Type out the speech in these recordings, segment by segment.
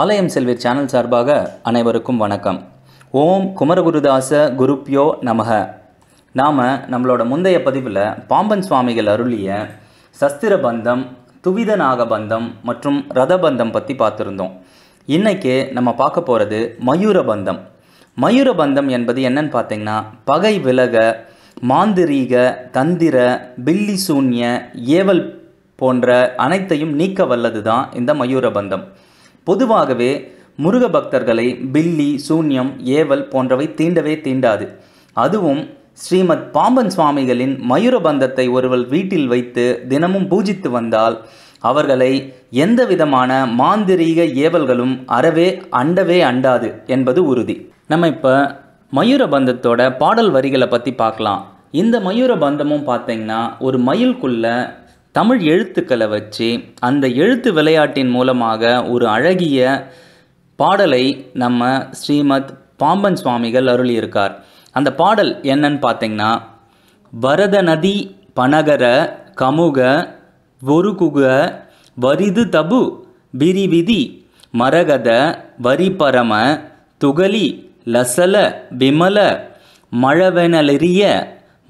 ஆலயம் செல்வி சேனல் சார்பாக அனைவருக்கும் வணக்கம் ஓம் குமரகுருதாச குருப்யோ நமக நாம் நம்மளோட முந்தைய பதிவில் பாம்பன் சுவாமிகள் அருளிய சஸ்திர பந்தம் துவித நாகபந்தம் மற்றும் ரதபந்தம் பற்றி பார்த்துருந்தோம் இன்றைக்கி நம்ம பார்க்க போகிறது மயூர பந்தம் மயூர பந்தம் என்பது என்னன்னு பார்த்தீங்கன்னா பகை விலக மாந்திரீக தந்திர பில்லி சூன்ய ஏவல் போன்ற அனைத்தையும் நீக்க வல்லது தான் இந்த மயூர பந்தம் பொதுவாகவே முருக பக்தர்களை பில்லி சூன்யம் ஏவல் போன்றவை தீண்டவே தீண்டாது அதுவும் ஸ்ரீமத் பாம்பன் சுவாமிகளின் மயூரபந்தத்தை ஒருவர் வீட்டில் வைத்து தினமும் பூஜித்து வந்தால் அவர்களை எந்த விதமான மாந்திரீக ஏவல்களும் அறவே அண்டவே அண்டாது என்பது உறுதி நம்ம இப்போ மயூரபந்தத்தோட பாடல் வரிகளை பற்றி பார்க்கலாம் இந்த மயூரபந்தமும் பார்த்தீங்கன்னா ஒரு மயில்குள்ள தமிழ் எழுத்துக்களை வச்சு அந்த எழுத்து விளையாட்டின் மூலமாக ஒரு அழகிய பாடலை நம்ம ஸ்ரீமத் பாம்பன் சுவாமிகள் அருளியிருக்கார் அந்த பாடல் என்னன்னு பார்த்தீங்கன்னா வரத நதி பனகர கமுக ஒருகுக வரிது தபு பிரிவிதி மரகத வரிபரம துகளி லசல விமல மழவெனலெறிய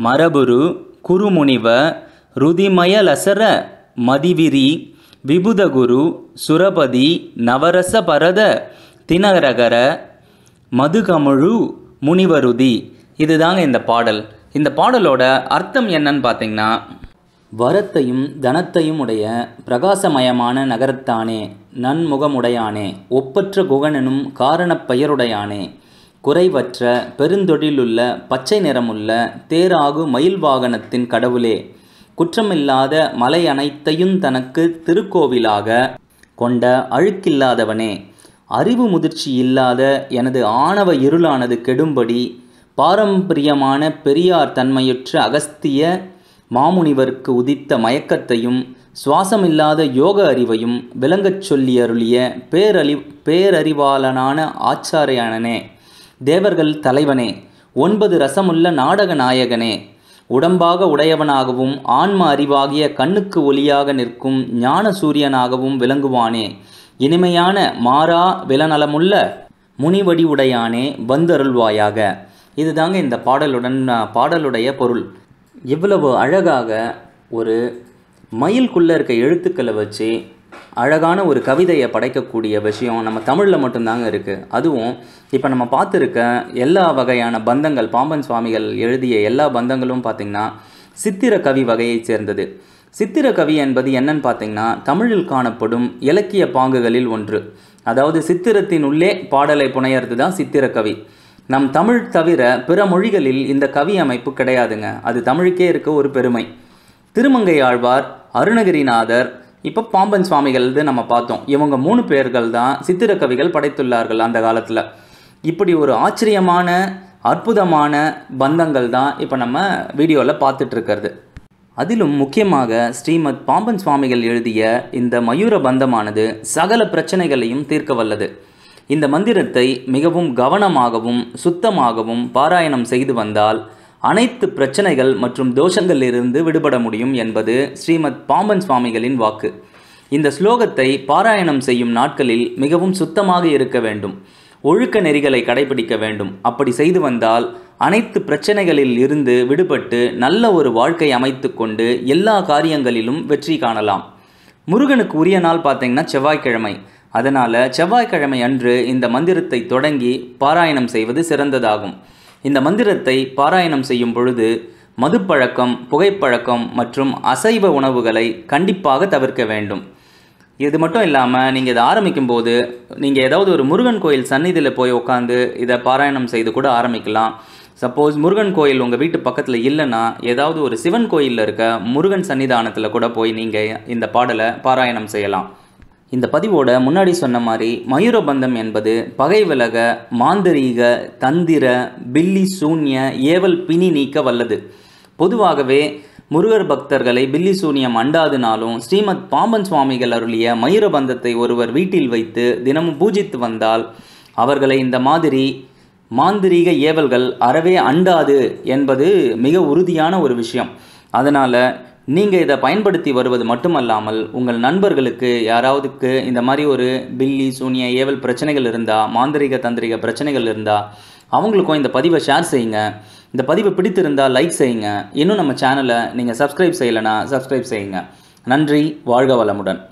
மரபுரு குருமுனிவ ருதிமயலசர மதிவிரி விபுதகுரு சுரபதி நவரசபரத தினகரகர மதுகமுழு முனிவருதி இதுதாங்க இந்த பாடல் இந்த பாடலோட அர்த்தம் என்னன்னு பார்த்தீங்கன்னா வரத்தையும் தனத்தையும் உடைய பிரகாசமயமான நகரத்தானே நன்முகமுடையானே ஒப்பற்ற குகணனும் காரணப் பெயருடையானே குறைவற்ற பெருந்தொழிலுள்ள பச்சை நிறமுள்ள தேராகு மயில் வாகனத்தின் கடவுளே குற்றமில்லாத மலை அனைத்தையும் தனக்கு திருக்கோவிலாக கொண்ட அழுக்கில்லாதவனே அறிவு முதிர்ச்சி இல்லாத எனது ஆணவ இருளானது கெடும்படி பாரம்பரியமான பெரியார் தன்மையுற்ற அகஸ்திய மாமுனிவருக்கு உதித்த மயக்கத்தையும் சுவாசமில்லாத யோக அறிவையும் விளங்கச் சொல்லி அருளிய பேரறி பேரறிவாளனான ஆச்சாரியானனே தேவர்கள் தலைவனே ஒன்பது ரசமுள்ள நாடக நாயகனே உடம்பாக உடையவனாகவும் ஆன்ம அறிவாகிய கண்ணுக்கு ஒளியாக நிற்கும் ஞான சூரியனாகவும் விளங்குவானே இனிமையான மாறா விலநலமுள்ள முனிவடி உடையானே வந்தருள்வாயாக இதுதாங்க இந்த பாடலுடன் பாடலுடைய பொருள் எவ்வளவு அழகாக ஒரு மயில்குள்ளே இருக்க எழுத்துக்களை வச்சு அழகான ஒரு கவிதையை படைக்கக்கூடிய விஷயம் நம்ம தமிழில் மட்டும்தாங்க இருக்குது அதுவும் இப்போ நம்ம பார்த்துருக்க எல்லா வகையான பந்தங்கள் பாம்பன் சுவாமிகள் எழுதிய எல்லா பந்தங்களும் பார்த்திங்கன்னா சித்திர கவி வகையைச் சேர்ந்தது சித்திர கவி என்பது என்னன்னு பார்த்தீங்கன்னா தமிழில் காணப்படும் இலக்கிய பாங்குகளில் ஒன்று அதாவது சித்திரத்தின் உள்ளே பாடலை புனையறது தான் சித்திர கவி நம் தமிழ் தவிர பிற மொழிகளில் இந்த கவி அமைப்பு கிடையாதுங்க அது தமிழுக்கே இருக்க ஒரு பெருமை திருமங்கை ஆழ்வார் அருணகிரிநாதர் இப்போ பாம்பன் சுவாமிகள் நம்ம பார்த்தோம் இவங்க மூணு பேர்கள் தான் சித்திரக்கவிகள் படைத்துள்ளார்கள் அந்த காலத்தில் இப்படி ஒரு ஆச்சரியமான அற்புதமான பந்தங்கள் தான் இப்போ நம்ம வீடியோவில் இருக்கிறது அதிலும் முக்கியமாக ஸ்ரீமத் பாம்பன் சுவாமிகள் எழுதிய இந்த மயூர பந்தமானது சகல பிரச்சனைகளையும் தீர்க்க வல்லது இந்த மந்திரத்தை மிகவும் கவனமாகவும் சுத்தமாகவும் பாராயணம் செய்து வந்தால் அனைத்து பிரச்சனைகள் மற்றும் தோஷங்களிலிருந்து விடுபட முடியும் என்பது ஸ்ரீமத் பாம்பன் சுவாமிகளின் வாக்கு இந்த ஸ்லோகத்தை பாராயணம் செய்யும் நாட்களில் மிகவும் சுத்தமாக இருக்க வேண்டும் ஒழுக்க நெறிகளை கடைபிடிக்க வேண்டும் அப்படி செய்து வந்தால் அனைத்து பிரச்சனைகளில் இருந்து விடுபட்டு நல்ல ஒரு வாழ்க்கை அமைத்து கொண்டு எல்லா காரியங்களிலும் வெற்றி காணலாம் முருகனுக்கு உரிய நாள் பார்த்தீங்கன்னா செவ்வாய்க்கிழமை அதனால் செவ்வாய்க்கிழமை அன்று இந்த மந்திரத்தை தொடங்கி பாராயணம் செய்வது சிறந்ததாகும் இந்த மந்திரத்தை பாராயணம் செய்யும் பொழுது மதுப்பழக்கம் புகைப்பழக்கம் மற்றும் அசைவ உணவுகளை கண்டிப்பாக தவிர்க்க வேண்டும் இது மட்டும் இல்லாமல் நீங்கள் இதை ஆரம்பிக்கும் போது நீங்கள் ஏதாவது ஒரு முருகன் கோயில் சந்நிதியில் போய் உட்காந்து இதை பாராயணம் செய்து கூட ஆரம்பிக்கலாம் சப்போஸ் முருகன் கோயில் உங்கள் வீட்டு பக்கத்தில் இல்லைன்னா ஏதாவது ஒரு சிவன் கோயிலில் இருக்க முருகன் சன்னிதானத்தில் கூட போய் நீங்கள் இந்த பாடலை பாராயணம் செய்யலாம் இந்த பதிவோட முன்னாடி சொன்ன மாதிரி மயூரபந்தம் என்பது பகை விலக மாந்தரீக தந்திர பில்லி சூன்ய ஏவல் பிணி நீக்க வல்லது பொதுவாகவே முருகர் பக்தர்களை பில்லி சூன்யம் அண்டாதுனாலும் ஸ்ரீமத் பாம்பன் சுவாமிகள் அருளிய மயூரபந்தத்தை ஒருவர் வீட்டில் வைத்து தினமும் பூஜித்து வந்தால் அவர்களை இந்த மாதிரி மாந்திரீக ஏவல்கள் அறவே அண்டாது என்பது மிக உறுதியான ஒரு விஷயம் அதனால் நீங்கள் இதை பயன்படுத்தி வருவது மட்டுமல்லாமல் உங்கள் நண்பர்களுக்கு யாராவதுக்கு இந்த மாதிரி ஒரு பில்லி சூனிய ஏவல் பிரச்சனைகள் இருந்தால் மாந்திரிக தந்திரிக பிரச்சனைகள் இருந்தால் அவங்களுக்கும் இந்த பதிவை ஷேர் செய்யுங்க இந்த பதிவை பிடித்திருந்தால் லைக் செய்யுங்க இன்னும் நம்ம சேனலை நீங்கள் சப்ஸ்கிரைப் செய்யலைன்னா சப்ஸ்கிரைப் செய்யுங்க நன்றி வாழ்க வளமுடன்